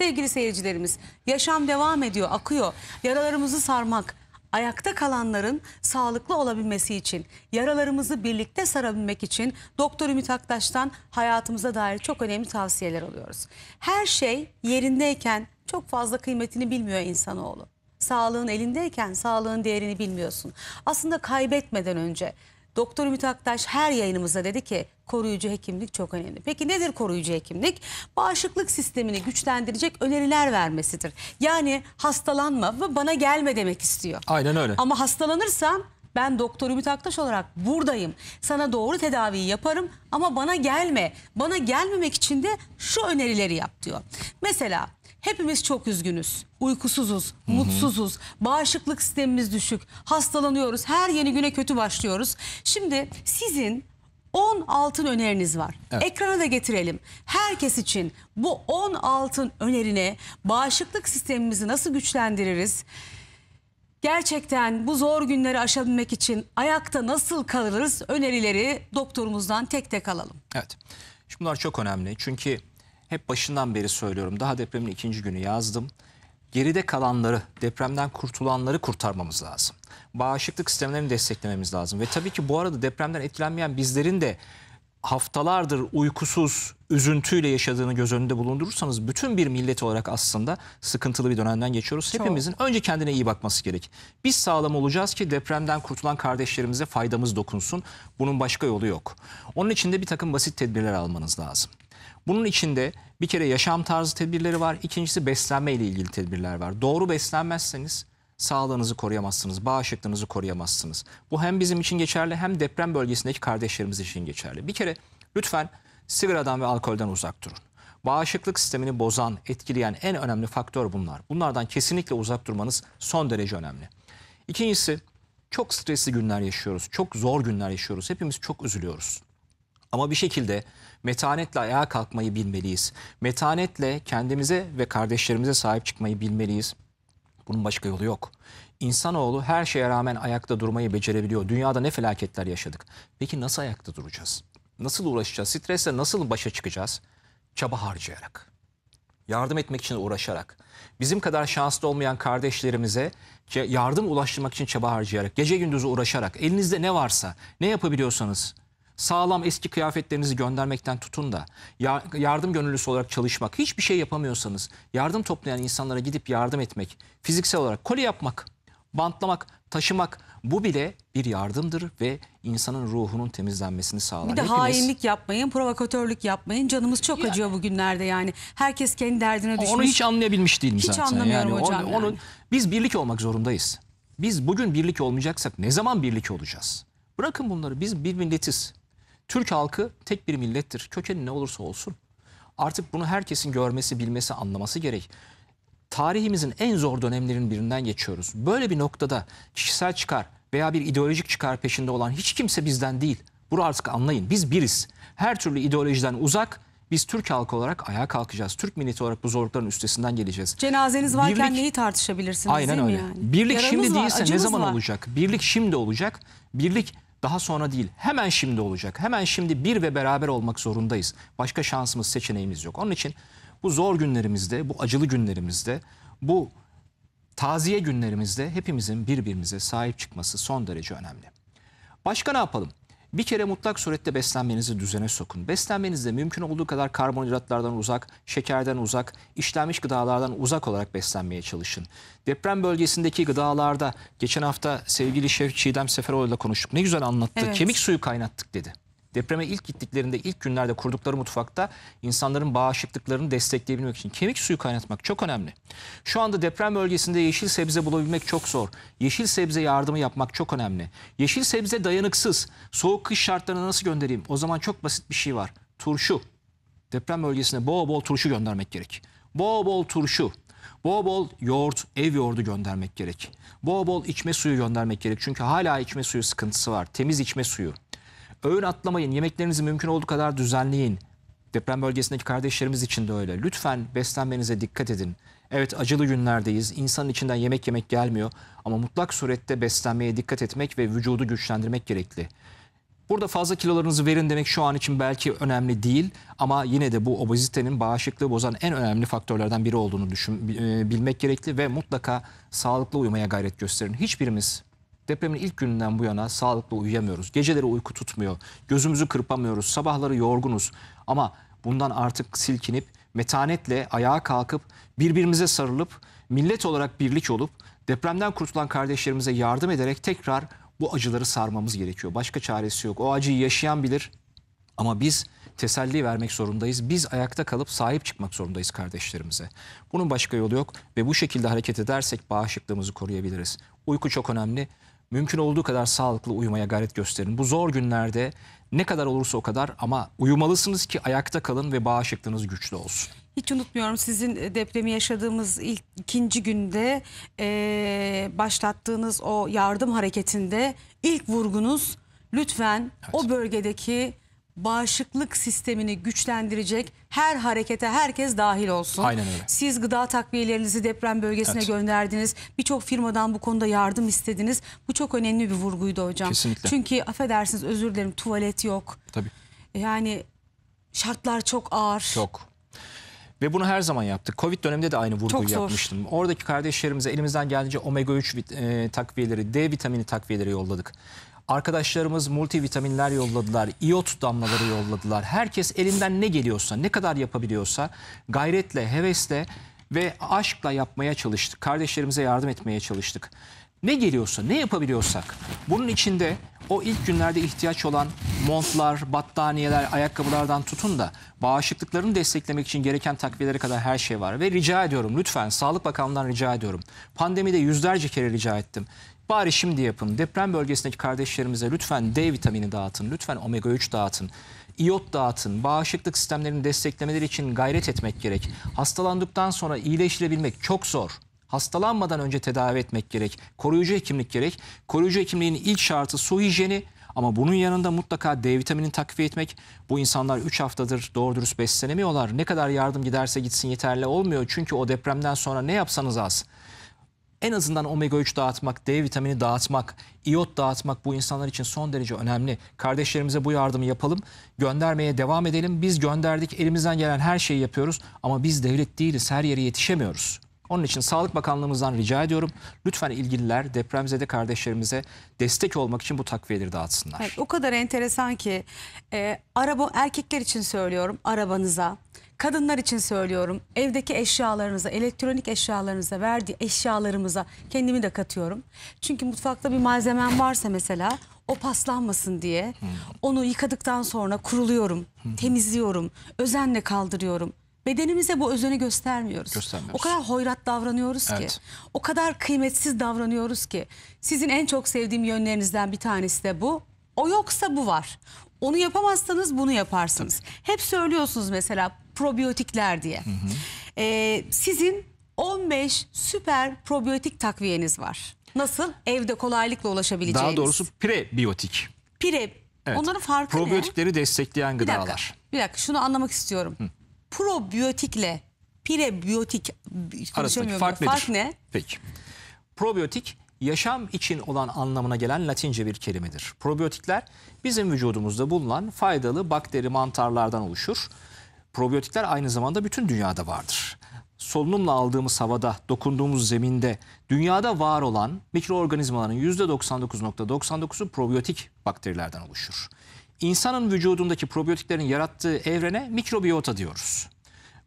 Sevgili seyircilerimiz yaşam devam ediyor, akıyor. Yaralarımızı sarmak, ayakta kalanların sağlıklı olabilmesi için, yaralarımızı birlikte sarabilmek için Doktor Ümit Aktaş'tan hayatımıza dair çok önemli tavsiyeler alıyoruz. Her şey yerindeyken çok fazla kıymetini bilmiyor insanoğlu. Sağlığın elindeyken sağlığın değerini bilmiyorsun. Aslında kaybetmeden önce Doktor Ümit Aktaş her yayınımıza dedi ki koruyucu hekimlik çok önemli. Peki nedir koruyucu hekimlik? Bağışıklık sistemini güçlendirecek öneriler vermesidir. Yani hastalanma ve bana gelme demek istiyor. Aynen öyle. Ama hastalanırsam ben doktor Ümit Aktaş olarak buradayım. Sana doğru tedaviyi yaparım ama bana gelme. Bana gelmemek için de şu önerileri yap diyor. Mesela Hepimiz çok üzgünüz, uykusuzuz, mutsuzuz, bağışıklık sistemimiz düşük, hastalanıyoruz, her yeni güne kötü başlıyoruz. Şimdi sizin 10 altın öneriniz var. Evet. Ekrana da getirelim. Herkes için bu 10 altın önerine bağışıklık sistemimizi nasıl güçlendiririz? Gerçekten bu zor günleri aşabilmek için ayakta nasıl kalırız önerileri doktorumuzdan tek tek alalım. Evet. Şimdi bunlar çok önemli. Çünkü hep başından beri söylüyorum. Daha depremin ikinci günü yazdım. Geride kalanları, depremden kurtulanları kurtarmamız lazım. Bağışıklık sistemlerini desteklememiz lazım. Ve tabii ki bu arada depremden etkilenmeyen bizlerin de haftalardır uykusuz, üzüntüyle yaşadığını göz önünde bulundurursanız bütün bir millet olarak aslında sıkıntılı bir dönemden geçiyoruz. Çok. Hepimizin önce kendine iyi bakması gerek. Biz sağlam olacağız ki depremden kurtulan kardeşlerimize faydamız dokunsun. Bunun başka yolu yok. Onun için de bir takım basit tedbirler almanız lazım. Bunun içinde bir kere yaşam tarzı tedbirleri var. İkincisi beslenme ile ilgili tedbirler var. Doğru beslenmezseniz sağlığınızı koruyamazsınız, bağışıklığınızı koruyamazsınız. Bu hem bizim için geçerli hem deprem bölgesindeki kardeşlerimiz için geçerli. Bir kere lütfen sigaradan ve alkolden uzak durun. Bağışıklık sistemini bozan, etkileyen en önemli faktör bunlar. Bunlardan kesinlikle uzak durmanız son derece önemli. İkincisi çok stresli günler yaşıyoruz, çok zor günler yaşıyoruz. Hepimiz çok üzülüyoruz. Ama bir şekilde metanetle ayağa kalkmayı bilmeliyiz. Metanetle kendimize ve kardeşlerimize sahip çıkmayı bilmeliyiz. Bunun başka yolu yok. İnsanoğlu her şeye rağmen ayakta durmayı becerebiliyor. Dünyada ne felaketler yaşadık. Peki nasıl ayakta duracağız? Nasıl uğraşacağız? Stresle nasıl başa çıkacağız? Çaba harcayarak. Yardım etmek için uğraşarak. Bizim kadar şanslı olmayan kardeşlerimize yardım ulaştırmak için çaba harcayarak. Gece gündüz uğraşarak. Elinizde ne varsa, ne yapabiliyorsanız sağlam eski kıyafetlerinizi göndermekten tutun da ya, yardım gönüllüsü olarak çalışmak, hiçbir şey yapamıyorsanız yardım toplayan insanlara gidip yardım etmek, fiziksel olarak koli yapmak, bantlamak, taşımak bu bile bir yardımdır ve insanın ruhunun temizlenmesini sağlar. Bir de Hepimiz... hainlik yapmayın, provokatörlük yapmayın. Canımız çok yani, bugünlerde yani. Herkes kendi derdine düşmüş. Onu hiç anlayabilmiş değilim hiç zaten. Hiç anlamıyorum yani hocam. Onu, yani. Onu, biz birlik olmak zorundayız. Biz bugün birlik olmayacaksak ne zaman birlik olacağız? Bırakın bunları biz bir milletiz. Türk halkı tek bir millettir. Kökeni ne olursa olsun. Artık bunu herkesin görmesi, bilmesi, anlaması gerek. Tarihimizin en zor dönemlerinin birinden geçiyoruz. Böyle bir noktada kişisel çıkar veya bir ideolojik çıkar peşinde olan hiç kimse bizden değil. Bunu artık anlayın. Biz biriz. Her türlü ideolojiden uzak, biz Türk halkı olarak ayağa kalkacağız. Türk milleti olarak bu zorlukların üstesinden geleceğiz. Cenazeniz varken Birlik, neyi tartışabilirsiniz Aynen öyle. Yani? Birlik Yaramız şimdi var, değilse ne zaman var. olacak? Birlik şimdi olacak. Birlik daha sonra değil hemen şimdi olacak. Hemen şimdi bir ve beraber olmak zorundayız. Başka şansımız seçeneğimiz yok. Onun için bu zor günlerimizde, bu acılı günlerimizde, bu taziye günlerimizde hepimizin birbirimize sahip çıkması son derece önemli. Başka ne yapalım? Bir kere mutlak surette beslenmenizi düzene sokun. Beslenmenizde mümkün olduğu kadar karbonhidratlardan uzak, şekerden uzak, işlenmiş gıdalardan uzak olarak beslenmeye çalışın. Deprem bölgesindeki gıdalarda geçen hafta sevgili Şef Çiğdem Seferoğlu ile konuştuk. Ne güzel anlattı. Evet. Kemik suyu kaynattık dedi. Depreme ilk gittiklerinde ilk günlerde kurdukları mutfakta insanların bağışıklıklarını destekleyebilmek için kemik suyu kaynatmak çok önemli. Şu anda deprem bölgesinde yeşil sebze bulabilmek çok zor. Yeşil sebze yardımı yapmak çok önemli. Yeşil sebze dayanıksız. Soğuk kış şartlarına nasıl göndereyim? O zaman çok basit bir şey var. Turşu. Deprem bölgesine bol bol turşu göndermek gerek. Bol bol turşu. Bol bol yoğurt, ev yoğurdu göndermek gerek. Bol bol içme suyu göndermek gerek. Çünkü hala içme suyu sıkıntısı var. Temiz içme suyu. Öğün atlamayın, yemeklerinizi mümkün olduğu kadar düzenleyin. Deprem bölgesindeki kardeşlerimiz için de öyle. Lütfen beslenmenize dikkat edin. Evet acılı günlerdeyiz. İnsanın içinden yemek yemek gelmiyor. Ama mutlak surette beslenmeye dikkat etmek ve vücudu güçlendirmek gerekli. Burada fazla kilolarınızı verin demek şu an için belki önemli değil ama yine de bu obezitenin bağışıklığı bozan en önemli faktörlerden biri olduğunu düşün, e, bilmek gerekli ve mutlaka sağlıklı uyumaya gayret gösterin. Hiçbirimiz Depremin ilk gününden bu yana sağlıklı uyuyamıyoruz. Geceleri uyku tutmuyor. Gözümüzü kırpamıyoruz. Sabahları yorgunuz. Ama bundan artık silkinip metanetle ayağa kalkıp birbirimize sarılıp millet olarak birlik olup depremden kurtulan kardeşlerimize yardım ederek tekrar bu acıları sarmamız gerekiyor. Başka çaresi yok. O acıyı yaşayan bilir ama biz teselli vermek zorundayız. Biz ayakta kalıp sahip çıkmak zorundayız kardeşlerimize. Bunun başka yolu yok ve bu şekilde hareket edersek bağışıklığımızı koruyabiliriz. Uyku çok önemli. Mümkün olduğu kadar sağlıklı uyumaya gayret gösterin. Bu zor günlerde ne kadar olursa o kadar ama uyumalısınız ki ayakta kalın ve bağışıklığınız güçlü olsun. Hiç unutmuyorum sizin depremi yaşadığımız ilk ikinci günde e, başlattığınız o yardım hareketinde ilk vurgunuz lütfen evet. o bölgedeki bağışıklık sistemini güçlendirecek her harekete herkes dahil olsun. Aynen öyle. Siz gıda takviyelerinizi deprem bölgesine evet. gönderdiniz. Birçok firmadan bu konuda yardım istediniz. Bu çok önemli bir vurguydu hocam. Kesinlikle. Çünkü affedersiniz özür dilerim tuvalet yok. Tabii. Yani şartlar çok ağır. Çok. Ve bunu her zaman yaptık. Covid döneminde de aynı vurguyu Çok yapmıştım. Oradaki kardeşlerimize elimizden geldiğince omega 3 e, takviyeleri, D vitamini takviyeleri yolladık. Arkadaşlarımız multivitaminler yolladılar, iot damlaları yolladılar. Herkes elinden ne geliyorsa, ne kadar yapabiliyorsa gayretle, hevesle ve aşkla yapmaya çalıştık. Kardeşlerimize yardım etmeye çalıştık. Ne geliyorsa, ne yapabiliyorsak. Bunun içinde o ilk günlerde ihtiyaç olan montlar, battaniyeler, ayakkabılardan tutun da bağışıklıklarını desteklemek için gereken takviyelere kadar her şey var. Ve rica ediyorum lütfen Sağlık Bakanlığı'ndan rica ediyorum. Pandemide yüzlerce kere rica ettim. Bari şimdi yapın. Deprem bölgesindeki kardeşlerimize lütfen D vitamini dağıtın, lütfen omega 3 dağıtın, iot dağıtın, bağışıklık sistemlerini desteklemeleri için gayret etmek gerek. Hastalandıktan sonra iyileşilebilmek çok zor. Hastalanmadan önce tedavi etmek gerek. Koruyucu hekimlik gerek. Koruyucu hekimliğin ilk şartı su hijyeni. Ama bunun yanında mutlaka D vitaminini takviye etmek. Bu insanlar 3 haftadır doğru dürüst beslenemiyorlar. Ne kadar yardım giderse gitsin yeterli olmuyor. Çünkü o depremden sonra ne yapsanız az en azından omega 3 dağıtmak, D vitamini dağıtmak, iot dağıtmak bu insanlar için son derece önemli. Kardeşlerimize bu yardımı yapalım, göndermeye devam edelim. Biz gönderdik, elimizden gelen her şeyi yapıyoruz ama biz devlet değiliz, her yere yetişemiyoruz. Onun için Sağlık Bakanlığımızdan rica ediyorum. Lütfen ilgililer depremzede kardeşlerimize destek olmak için bu takviyeleri dağıtsınlar. Evet, o kadar enteresan ki e, araba erkekler için söylüyorum arabanıza kadınlar için söylüyorum. Evdeki eşyalarınıza, elektronik eşyalarınıza, verdiği eşyalarımıza kendimi de katıyorum. Çünkü mutfakta bir malzemem varsa mesela o paslanmasın diye onu yıkadıktan sonra kuruluyorum, temizliyorum, özenle kaldırıyorum. Bedenimize bu özeni göstermiyoruz. Göstermiyoruz. O kadar hoyrat davranıyoruz Evet. ki. O kadar kıymetsiz davranıyoruz ki. Sizin en çok sevdiğim yönlerinizden bir tanesi de bu. O yoksa bu var. Onu yapamazsanız bunu yaparsınız. Hep söylüyorsunuz mesela probiyotikler diye. Hı hı. Ee, sizin 15 süper probiyotik takviyeniz var. Nasıl? Evde kolaylıkla ulaşabileceğiniz. Daha doğrusu prebiyotik. Pre. Evet. Onların farkı Probiyotikleri ne? destekleyen bir gıdalar. Dakika, bir dakika şunu anlamak istiyorum. Hı. Probiyotikle prebiyotik arasındaki fark, fark ne? Peki. Probiyotik yaşam için olan anlamına gelen latince bir kelimedir. Probiyotikler bizim vücudumuzda bulunan faydalı bakteri mantarlardan oluşur. Probiyotikler aynı zamanda bütün dünyada vardır. Solunumla aldığımız havada, dokunduğumuz zeminde dünyada var olan mikroorganizmaların %99.99'u probiyotik bakterilerden oluşur. İnsanın vücudundaki probiyotiklerin yarattığı evrene mikrobiyota diyoruz.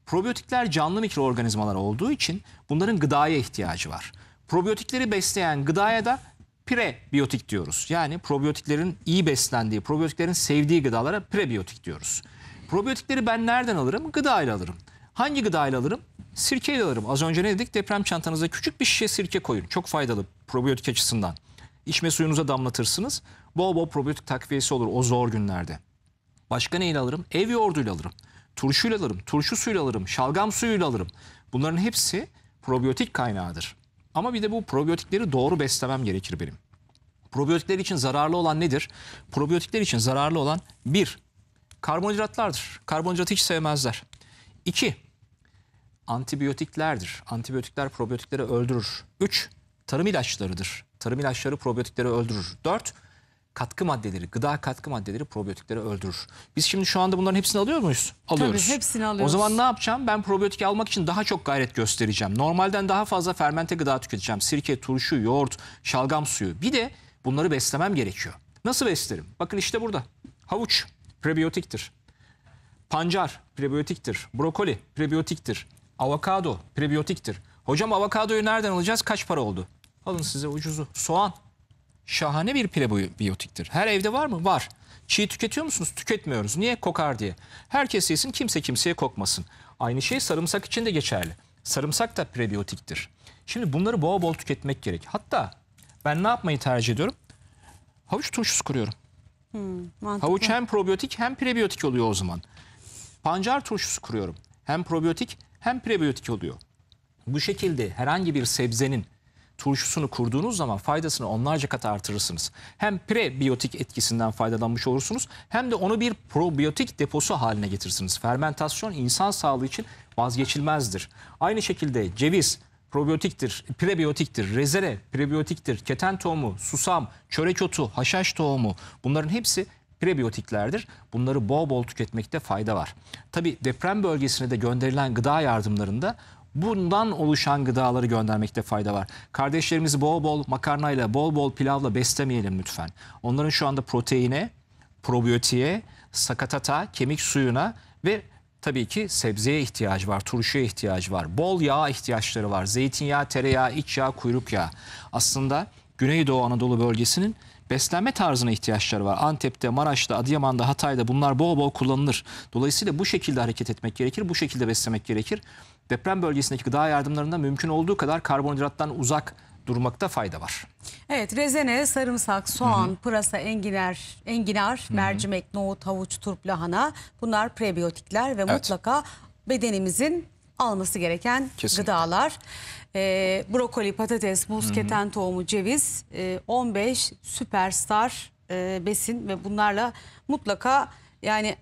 Probiyotikler canlı mikroorganizmalar olduğu için bunların gıdaya ihtiyacı var. Probiyotikleri besleyen gıdaya da prebiyotik diyoruz. Yani probiyotiklerin iyi beslendiği, probiyotiklerin sevdiği gıdalara prebiyotik diyoruz. Probiyotikleri ben nereden alırım? Gıdayla alırım. Hangi gıdayla alırım? Sirkeyle alırım. Az önce ne dedik? Deprem çantanıza küçük bir şişe sirke koyun. Çok faydalı probiyotik açısından. İçme suyunuza damlatırsınız. Bol bol probiyotik takviyesi olur o zor günlerde. Başka neyle alırım? Ev yoğurduyla alırım. Turşuyla alırım, turşu suyuyla alırım, şalgam suyuyla alırım. Bunların hepsi probiyotik kaynağıdır. Ama bir de bu probiyotikleri doğru beslemem gerekir benim. Probiyotikler için zararlı olan nedir? Probiyotikler için zararlı olan bir Karbonhidratlardır. Karbonhidratı hiç sevmezler. İki, antibiyotiklerdir. Antibiyotikler probiyotikleri öldürür. Üç, tarım ilaçlarıdır. Tarım ilaçları probiyotikleri öldürür. Dört, katkı maddeleri, gıda katkı maddeleri probiyotikleri öldürür. Biz şimdi şu anda bunların hepsini alıyor muyuz? Alıyoruz. Tabii hepsini alıyoruz. O zaman ne yapacağım? Ben probiyotik almak için daha çok gayret göstereceğim. Normalden daha fazla fermente gıda tüketeceğim. Sirke, turşu, yoğurt, şalgam suyu. Bir de bunları beslemem gerekiyor. Nasıl beslerim? Bakın işte burada. Havuç prebiyotiktir. Pancar prebiyotiktir. Brokoli prebiyotiktir. Avokado prebiyotiktir. Hocam avokadoyu nereden alacağız? Kaç para oldu? Alın size ucuzu. Soğan şahane bir prebiyotiktir. Her evde var mı? Var. Çiğ tüketiyor musunuz? Tüketmiyoruz. Niye? Kokar diye. Herkes yesin kimse kimseye kokmasın. Aynı şey sarımsak için de geçerli. Sarımsak da prebiyotiktir. Şimdi bunları bol bol tüketmek gerek. Hatta ben ne yapmayı tercih ediyorum? Havuç turşusu kuruyorum. Hmm, Havuç hem probiyotik hem prebiyotik oluyor o zaman. Pancar turşusu kuruyorum. Hem probiyotik hem prebiyotik oluyor. Bu şekilde herhangi bir sebzenin turşusunu kurduğunuz zaman faydasını onlarca kat artırırsınız. Hem prebiyotik etkisinden faydalanmış olursunuz hem de onu bir probiyotik deposu haline getirirsiniz. Fermentasyon insan sağlığı için vazgeçilmezdir. Aynı şekilde ceviz probiyotiktir, prebiyotiktir, rezene prebiyotiktir, keten tohumu, susam, çörek otu, haşhaş tohumu bunların hepsi prebiyotiklerdir. Bunları bol bol tüketmekte fayda var. Tabi deprem bölgesine de gönderilen gıda yardımlarında bundan oluşan gıdaları göndermekte fayda var. Kardeşlerimizi bol bol makarnayla, bol bol pilavla beslemeyelim lütfen. Onların şu anda proteine, probiyotiğe, sakatata, kemik suyuna ve tabii ki sebzeye ihtiyacı var, turşuya ihtiyacı var, bol yağ ihtiyaçları var. Zeytinyağı, tereyağı, iç yağ, kuyruk yağı. Aslında Güneydoğu Anadolu bölgesinin beslenme tarzına ihtiyaçları var. Antep'te, Maraş'ta, Adıyaman'da, Hatay'da bunlar bol bol kullanılır. Dolayısıyla bu şekilde hareket etmek gerekir, bu şekilde beslemek gerekir. Deprem bölgesindeki gıda yardımlarında mümkün olduğu kadar karbonhidrattan uzak durmakta fayda var. Evet rezene, sarımsak, soğan, Hı -hı. pırasa, enginar, enginar, Hı -hı. mercimek, nohut, havuç, turp, lahana bunlar prebiyotikler ve evet. mutlaka bedenimizin alması gereken Kesinlikle. gıdalar. Ee, brokoli, patates, muz, Hı -hı. keten tohumu, ceviz, e, 15 süperstar e, besin ve bunlarla mutlaka yani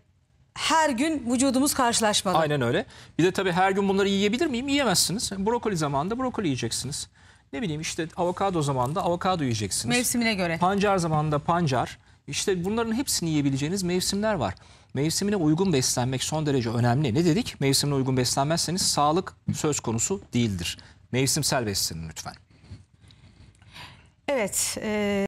her gün vücudumuz karşılaşmalı. Aynen öyle. Bir de tabii her gün bunları yiyebilir miyim? Yiyemezsiniz. Brokoli zamanında brokoli yiyeceksiniz. Ne bileyim işte avokado zamanında avokado yiyeceksiniz. Mevsimine göre. Pancar zamanında pancar. İşte bunların hepsini yiyebileceğiniz mevsimler var. Mevsimine uygun beslenmek son derece önemli. Ne dedik? Mevsimine uygun beslenmezseniz sağlık söz konusu değildir. Mevsimsel beslenin lütfen. Evet. E...